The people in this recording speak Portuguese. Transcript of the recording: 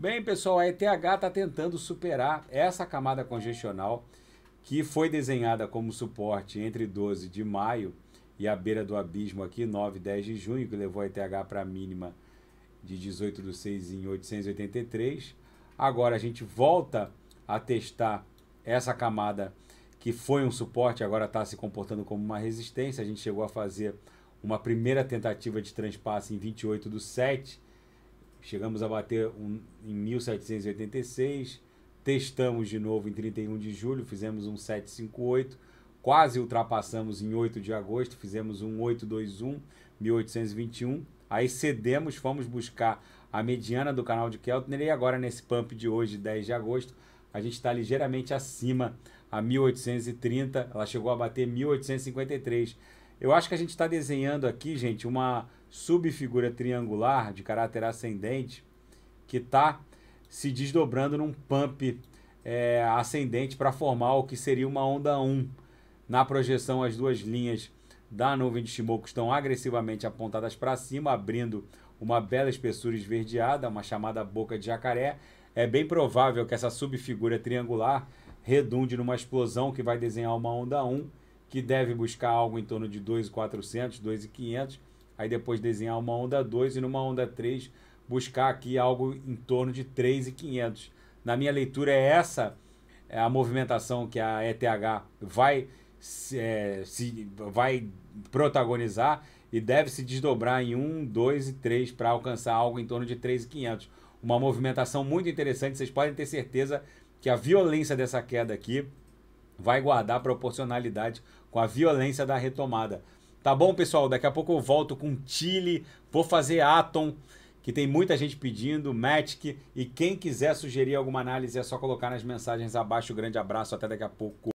Bem, pessoal, a ETH está tentando superar essa camada congestional que foi desenhada como suporte entre 12 de maio e a beira do abismo aqui, 9 e 10 de junho, que levou a ETH para a mínima de 18 do 6 em 883. Agora a gente volta a testar essa camada que foi um suporte, agora está se comportando como uma resistência. A gente chegou a fazer uma primeira tentativa de transpasse em 28 do 7, Chegamos a bater um, em 1786, testamos de novo em 31 de julho, fizemos um 758, quase ultrapassamos em 8 de agosto, fizemos um 821, 1821. Aí cedemos, fomos buscar a mediana do canal de Keltner e agora nesse pump de hoje, 10 de agosto, a gente está ligeiramente acima a 1830, ela chegou a bater 1853. Eu acho que a gente está desenhando aqui, gente, uma subfigura triangular de caráter ascendente que está se desdobrando num pump é, ascendente para formar o que seria uma onda 1. Na projeção, as duas linhas da nuvem de Shimoku estão agressivamente apontadas para cima, abrindo uma bela espessura esverdeada, uma chamada boca de jacaré. É bem provável que essa subfigura triangular redunde numa explosão que vai desenhar uma onda 1 que deve buscar algo em torno de 2,400, 2,500, aí depois desenhar uma onda 2 e numa onda 3 buscar aqui algo em torno de 3,500. Na minha leitura é essa é a movimentação que a ETH vai se, é, se vai protagonizar e deve se desdobrar em 1, 2 e 3 para alcançar algo em torno de 3,500. Uma movimentação muito interessante, vocês podem ter certeza que a violência dessa queda aqui vai guardar proporcionalidade com a violência da retomada. Tá bom, pessoal? Daqui a pouco eu volto com Chile, vou fazer Atom, que tem muita gente pedindo, Matic, e quem quiser sugerir alguma análise é só colocar nas mensagens abaixo. Grande abraço, até daqui a pouco.